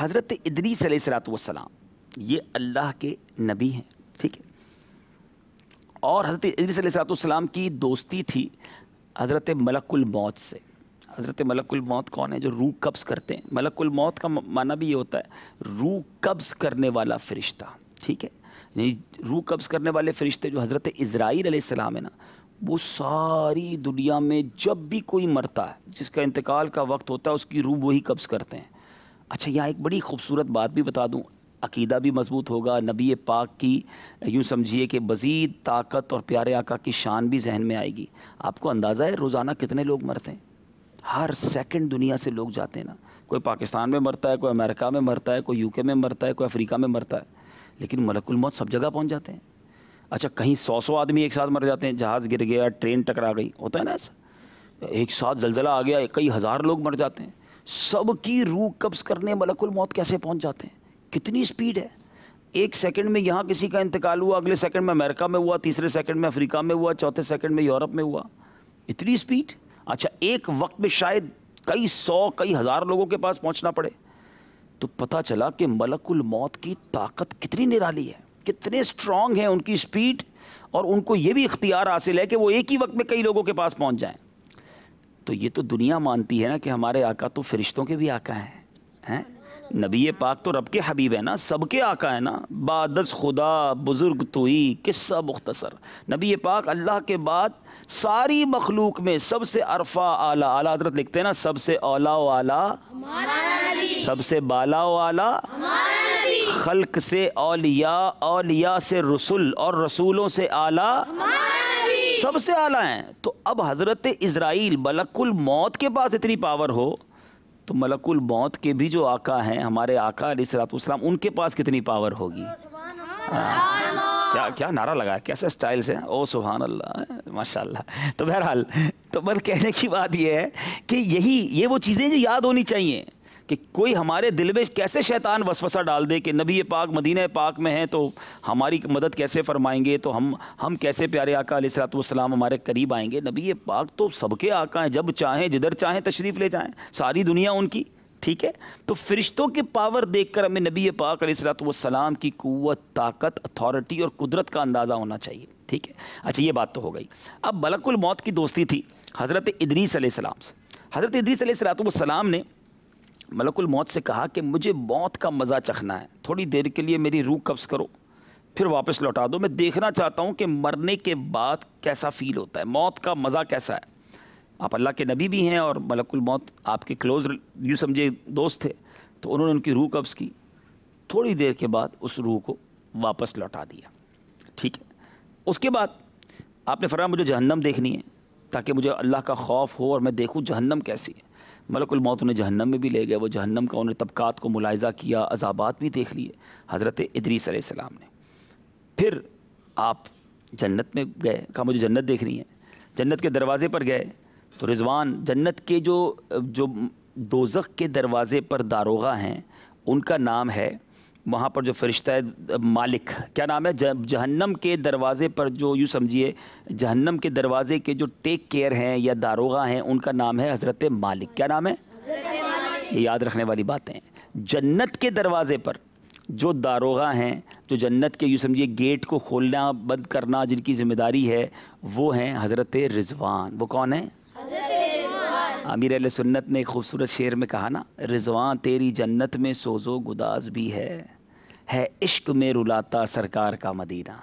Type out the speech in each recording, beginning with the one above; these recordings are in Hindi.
हज़रत इदनी सलाम ये अल्लाह के नबी हैं ठीक है और हज़रत इदनी सलाम की दोस्ती थी हज़रत मलकुल मौत से हज़रत मलकुल मौत कौन है जो रूह कब्ज़ करते हैं मलकुल मौत का माना भी ये होता है रूह कब्ज़ करने वाला फ़रिश्ता ठीक है यानी रूह कब्ज़ करने वाले फ़रिश्ते जो हज़रत इसराइल सलाम है ना वो सारी दुनिया में जब भी कोई मरता है जिसका इंतकाल का वक्त होता है उसकी रूह वही कब्ज़ करते हैं अच्छा यहाँ एक बड़ी खूबसूरत बात भी बता दूँ अकीदा भी मजबूत होगा नबी पाक की यूँ समझिए कि मज़ीद ताकत और प्यारे आका की शान भी जहन में आएगी आपको अंदाज़ा है रोज़ाना कितने लोग मरते हैं हर सेकंड दुनिया से लोग जाते हैं ना कोई पाकिस्तान में मरता है कोई अमेरिका में मरता है कोई यूके में मरता है कोई अफ्रीका में मरता है लेकिन मलकुलमौत सब जगह पहुँच जाते हैं अच्छा कहीं सौ सौ आदमी एक साथ मर जाते हैं जहाज़ गिर गया ट्रेन टकरा गई होता है ना ऐसा एक साथ जलजला आ गया कई हज़ार लोग मर जाते हैं सबकी रूह कब्ज करने मलकुल मौत कैसे पहुंच जाते हैं कितनी स्पीड है एक सेकंड में यहाँ किसी का इंतकाल हुआ अगले सेकंड में अमेरिका में हुआ तीसरे सेकंड में अफ्रीका में हुआ चौथे सेकंड में यूरोप में हुआ इतनी स्पीड अच्छा एक वक्त में शायद कई सौ कई हज़ार लोगों के पास पहुँचना पड़े तो पता चला कि मलकुल मौत की ताकत कितनी निराली है कितने स्ट्रांग हैं उनकी स्पीड और उनको ये भी इख्तियार हासिल है कि वो एक ही वक्त में कई लोगों के पास पहुँच जाएँ तो ये तो दुनिया मानती है ना कि हमारे आका तो फरिश्तों के भी आका हैं हैं नबी पाक तो रब के हबीब है ना सबके आका है ना बादस खुदा बुज़ुर्ग तोई किस्सा मुख्तसर नबी पाक अल्लाह के बाद सारी मखलूक में सबसे अरफा आला आला हजरत लिखते हैं ना सबसे औला आला सबसे बाला आला खल्क से औलिया औलिया से रसुल और रसूलों से आला सबसे आला है तो अब हज़रत इसराइल मलकुल मौत के पास इतनी पावर हो तो मलकुल मौत के भी जो आका हैं हमारे आका सलाम उनके पास कितनी पावर होगी क्या क्या नारा लगा कैसे स्टाइल से ओ सुबहान अल्लाह माशाल्लाह तो बहरहाल तो बल कहने की बात यह है कि यही ये वो चीज़ें जो याद होनी चाहिए कि कोई हमारे दिल में कैसे शैतान वसवसा डाल दे कि नबी पाक मदीना पाक में हैं तो हमारी मदद कैसे फरमाएंगे तो हम हम कैसे प्यारे आका सलाम हमारे करीब आएंगे नबी पाक तो सबके आका हैं जब चाहें जिधर चाहें तशरीफ़ ले जाएँ सारी दुनिया उनकी ठीक है तो फरिश्तों के पावर देखकर हमें नबी पाक सलाम की क़वत ताकत अथॉरिटी और कुदरत का अंदाज़ा होना चाहिए ठीक है अच्छा ये बात तो हो गई अब बलकुल मौत की दोस्ती थी हज़रत इदरीस सलाम से हज़रत इदरीस सलाम ने मलकुल मौत से कहा कि मुझे मौत का मज़ा चखना है थोड़ी देर के लिए मेरी रूह कब्ज़ करो फिर वापस लौटा दो मैं देखना चाहता हूँ कि मरने के बाद कैसा फ़ील होता है मौत का मज़ा कैसा है आप अल्लाह के नबी भी हैं और मलकुल मौत आपके क्लोज यू समझे दोस्त थे तो उन्होंने उनकी रूह कब्ज़ की थोड़ी देर के बाद उस रूह को वापस लौटा दिया ठीक है उसके बाद आपने फरमाया मुझे जहन्नम देखनी है ताकि मुझे अल्लाह का खौफ हो और मैं देखूँ जहन्नम कैसी है मलकुल मौत उन्हें जहन्नम में भी ले गया वो जहन्नम का उन्हें तबक़ात को मुलायजा किया अजाबात भी देख लिए हज़रत इदरी सलाम ने फिर आप जन्नत में गए कहा मुझे जन्नत देखनी है जन्नत के दरवाज़े पर गए तो रिजवान जन्नत के जो जो दोजख के दरवाज़े पर दारोगा हैं उनका नाम है वहाँ पर जो फरिश्ता है मालिक क्या नाम है जहन्नम के दरवाज़े पर जो यूँ समझिए जहन्नम के दरवाज़े के जो टेक केयर हैं या दारोगा हैं उनका नाम है हज़रत मालिक क्या नाम है ये याद रखने वाली बातें जन्नत के दरवाज़े पर जो दारोगा हैं जो जन्नत के यूँ समझिए गेट को खोलना बंद करना जिनकी ज़िम्मेदारी है वो हैं हज़रत रिजवान वो कौन है आमिर अल सुन्नत ने एक खूबसूरत शेर में कहा ना रिजवान तेरी जन्नत में सोजो गुदाज भी है है इश्क में रुलाता सरकार का मदीना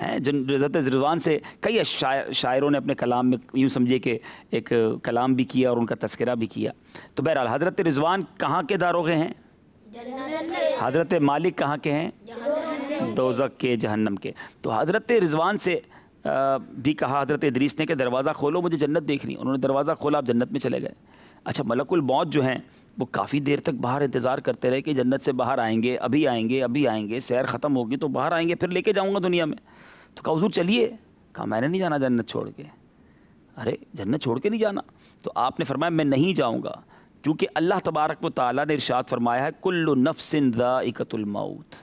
हैं जिन रजत रिजवान से कई शायर शायरों ने अपने कलाम में यूँ समझिए कि एक कलाम भी किया और उनका तस्करा भी किया तो बहरहाल हज़रत रिजवान कहाँ के दारोगे हैं हज़रत मालिक कहाँ के हैं दोजक के जहन्नम के तो हज़रत रिजवान से भी कहा हज़रत इदरीस ने कि दरवाज़ा खोलो मुझे जन्नत देखनी उन्होंने दरवाज़ा खोला आप जन्नत में चले गए अच्छा मलकुल मौत जो हैं वो काफ़ी देर तक बाहर इंतज़ार करते रहे कि जन्नत से बाहर आएंगे अभी आएंगे अभी आएंगे सैर ख़त्म होगी तो बाहर आएंगे फिर लेके जाऊँगा दुनिया में तो कहा हजूर चलिए कहा मैंने नहीं जाना जन्नत छोड़ के अरे जन्नत छोड़ के नहीं जाना तो आपने फरमाया मैं नहीं जाऊँगा क्योंकि अल्लाह तबारक व ताली ने इरशाद फरमाया है कुल्लु नफ्सिन दाइकतुलमौत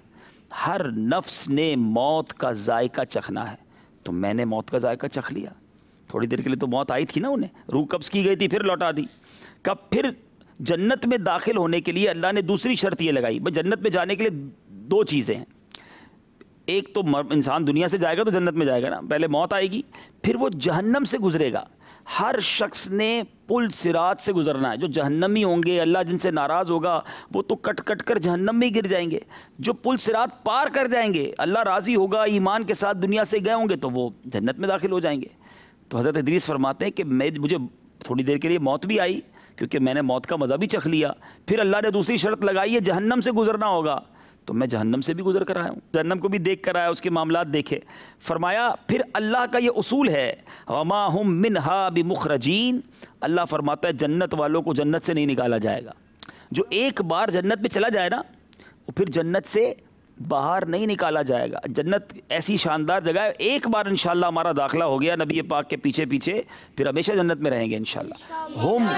हर नफ्स ने मौत का जायका चखना है तो मैंने मौत का जायका चख लिया थोड़ी देर के लिए तो मौत आई थी ना उन्हें रूह कब्ज़ की गई थी फिर लौटा दी कब फिर जन्नत में दाखिल होने के लिए अल्लाह ने दूसरी शर्त ये लगाई भाई जन्नत में जाने के लिए दो चीज़ें हैं एक तो इंसान दुनिया से जाएगा तो जन्नत में जाएगा ना पहले मौत आएगी फिर वो जहन्नम से गुजरेगा हर शख्स ने पुल सिरात से गुजरना है जो जहन्नमी होंगे अल्लाह जिनसे नाराज़ होगा वो तो कट कट कर जहन्नम में गिर जाएंगे जो पुल सिरात पार कर जाएंगे अल्लाह राज़ी होगा ईमान के साथ दुनिया से गए होंगे तो वो जन्नत में दाखिल हो जाएंगे तो हज़रत इदरीस फरमाते हैं कि मैं मुझे थोड़ी देर के लिए मौत भी आई क्योंकि मैंने मौत का मज़ा भी चख लिया फिर अल्लाह ने दूसरी शर्त लगाई है जहन्नम से गुजरना होगा तो मैं जहन्नम से भी गुजर कर आया हूँ जहन्नम को भी देख कर आया उसके मामला देखे फरमाया फिर अल्लाह का ये उसूल है वमा हम मिन हा बि मुखरजीन अल्लाह फरमाता है जन्नत वालों को जन्नत से नहीं निकाला जाएगा जो एक बार जन्नत में चला जाए ना वो फिर जन्नत से बाहर नहीं निकाला जाएगा जन्नत ऐसी शानदार जगह है एक बार इन हमारा दाखिला हो गया नबी पाक के पीछे पीछे फिर हमेशा जन्नत में रहेंगे इन हम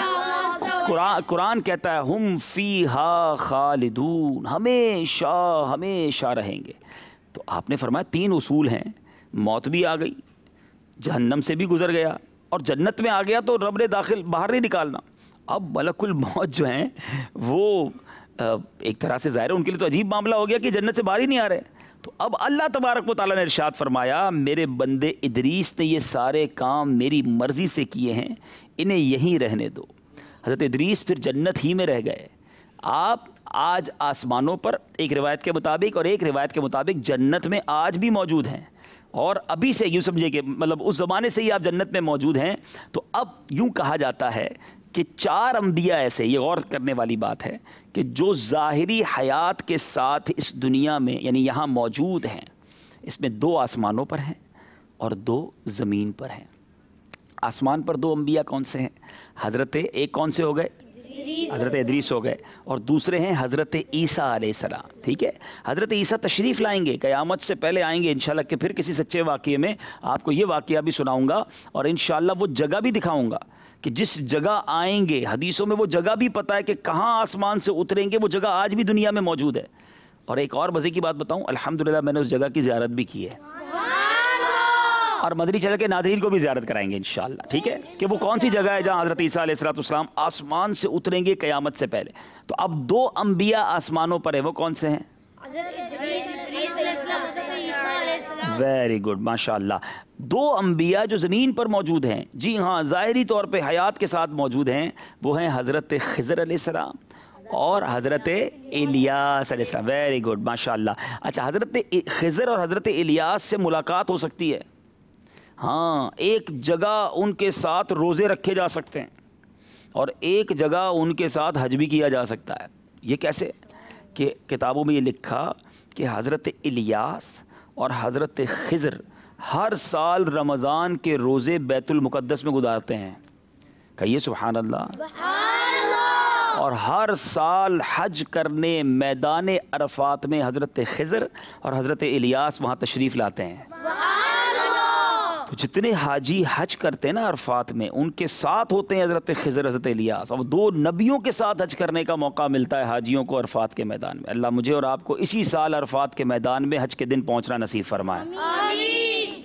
कुरान कुरान कहता है हम फी हा खालिदून हमेशा हमेशा रहेंगे तो आपने फरमाया तीन उसूल हैं मौत भी आ गई जहन्नम से भी गुजर गया और जन्नत में आ गया तो रब ने दाखिल बाहर नहीं निकालना अब मलकुल मौत जो हैं वो एक तरह से ज़ाहिर है उनके लिए तो अजीब मामला हो गया कि जन्नत से बाहर ही नहीं आ रहे तो अब अल्लाह तबारक वाली ने इरशाद फरमाया मेरे बंदे इदरीस ने ये सारे काम मेरी मर्ज़ी से किए हैं इन्हें यहीं रहने दो हज़रत इदरीस फिर जन्नत ही में रह गए आप आज आसमानों पर एक रिवायत के मुताबिक और एक रिवायत के मुताबिक जन्नत में आज भी मौजूद हैं और अभी से यूँ समझिए कि मतलब उस ज़माने से ही आप जन्नत में मौजूद हैं तो अब यूँ कहा जाता है कि चार अम्बिया ऐसे ये गौर करने वाली बात है कि जो ज़ाहरी हयात के साथ इस दुनिया में यानी यहाँ मौजूद हैं इसमें दो आसमानों पर हैं और दो ज़मीन पर हैं आसमान पर दो अम्बिया कौन से हैं हज़रत एक कौन से हो गए हज़रत अदरीस हो गए और दूसरे हैं हज़रत ईसा आसलाम ठीक है हज़रत ईसा तशरीफ़ लाएंगे क़यामत से पहले आएंगे इन के फिर किसी सच्चे वाक़े में आपको ये वाक़ भी सुनाऊँगा और इन वो जगह भी दिखाऊँगा कि जिस जगह आएंगे हदीसों में वो जगह भी पता है कि कहाँ आसमान से उतरेंगे वो जगह आज भी दुनिया में मौजूद है और एक और मज़े की बात बताऊँ अलहमदिल्ला मैंने उस जगह की ज्यारत भी की है और मदनी चैनल के नादरीन को भी ज्यारत कराएंगे इन ठीक है कि वो कौन सी जगह है जहाँ हज़रत ईसीम आसमान से उतरेंगे क़्यामत से पहले तो अब दो अम्बिया आसमानों पर है वो कौन से हैं वेरी गुड माशाल्लाह दो अम्बिया जो ज़मीन पर मौजूद हैं जी हाँ ज़ाहरी तौर पे हयात के साथ मौजूद हैं वो हैं हज़रत खजर सलाम और हज़रत इलियास वेरी गुड माशाल्लाह अच्छा हज़रत खजर और हज़रत इलियास से मुलाकात हो सकती है हाँ एक जगह उनके साथ रोज़े रखे जा सकते हैं और एक जगह उनके साथ हज भी किया जा सकता है ये कैसे कि किताबों में ये लिखा कि हज़रत इलियास और हज़रत खज़र हर साल रमज़ान के रोज़े बैतुलमुक़दस में गुजारते हैं कहिए सुबहान अल्लाह और हर साल हज करने मैदान अरफात में हज़रत खज़र और हज़रत इलियास वहाँ तशरीफ़ लाते हैं जितने हाजी हज करते हैं ना अरफात में उनके साथ होते हैं हज़रत खजर हज़रत लियास अब दो नबियों के साथ हज करने का मौका मिलता है हाजियों को अरफात के मैदान में अल्लाह मुझे और आपको इसी साल अरफात के मैदान में हज के दिन पहुँचना नसीब फरमाए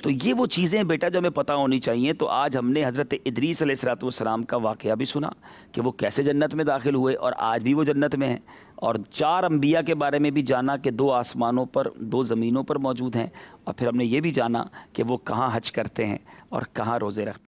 तो ये वो चीज़ें बेटा जो हमें पता होनी चाहिए तो आज हमने हज़रत इदरीस सलाम का वाक़ भी सुना कि वो कैसे जन्नत में दाखिल हुए और आज भी वो जन्नत में हैं और चार अम्बिया के बारे में भी जाना कि दो आसमानों पर दो ज़मीनों पर मौजूद हैं और फिर हमने ये भी जाना कि वो कहाँ हज करते हैं और कहाँ रोज़े रखते हैं